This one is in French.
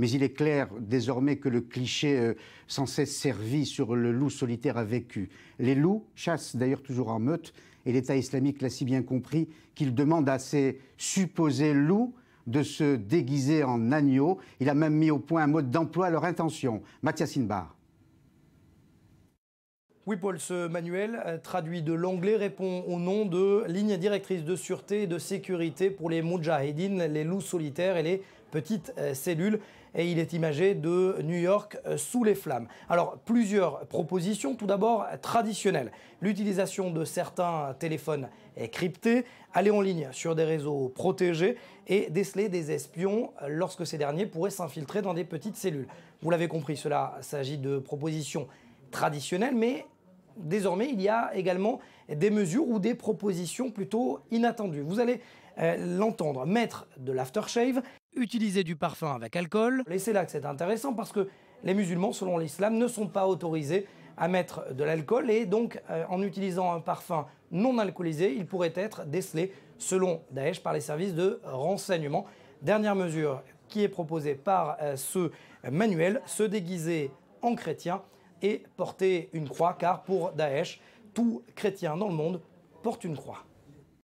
mais il est clair désormais que le cliché euh, sans cesse servi sur le loup solitaire a vécu. Les loups chassent d'ailleurs toujours en meute, et l'État islamique l'a si bien compris qu'il demande à ses supposés loups de se déguiser en agneaux. Il a même mis au point un mode d'emploi à leur intention. Mathias Sinbar. Oui, Paul, ce manuel euh, traduit de l'anglais répond au nom de ligne directrice de sûreté et de sécurité pour les Moudjahidines, les loups solitaires et les petites euh, cellules. Et il est imagé de New York euh, sous les flammes. Alors, plusieurs propositions. Tout d'abord, traditionnelles. L'utilisation de certains téléphones cryptés, aller en ligne sur des réseaux protégés et déceler des espions lorsque ces derniers pourraient s'infiltrer dans des petites cellules. Vous l'avez compris, cela s'agit de propositions traditionnelle, mais désormais, il y a également des mesures ou des propositions plutôt inattendues. Vous allez euh, l'entendre mettre de l'aftershave. Utiliser du parfum avec alcool. Laissez là que c'est intéressant parce que les musulmans, selon l'islam, ne sont pas autorisés à mettre de l'alcool et donc euh, en utilisant un parfum non alcoolisé, il pourrait être décelé, selon Daesh, par les services de renseignement. Dernière mesure qui est proposée par euh, ce manuel, se déguiser en chrétien et porter une croix, car pour Daesh, tout chrétien dans le monde porte une croix.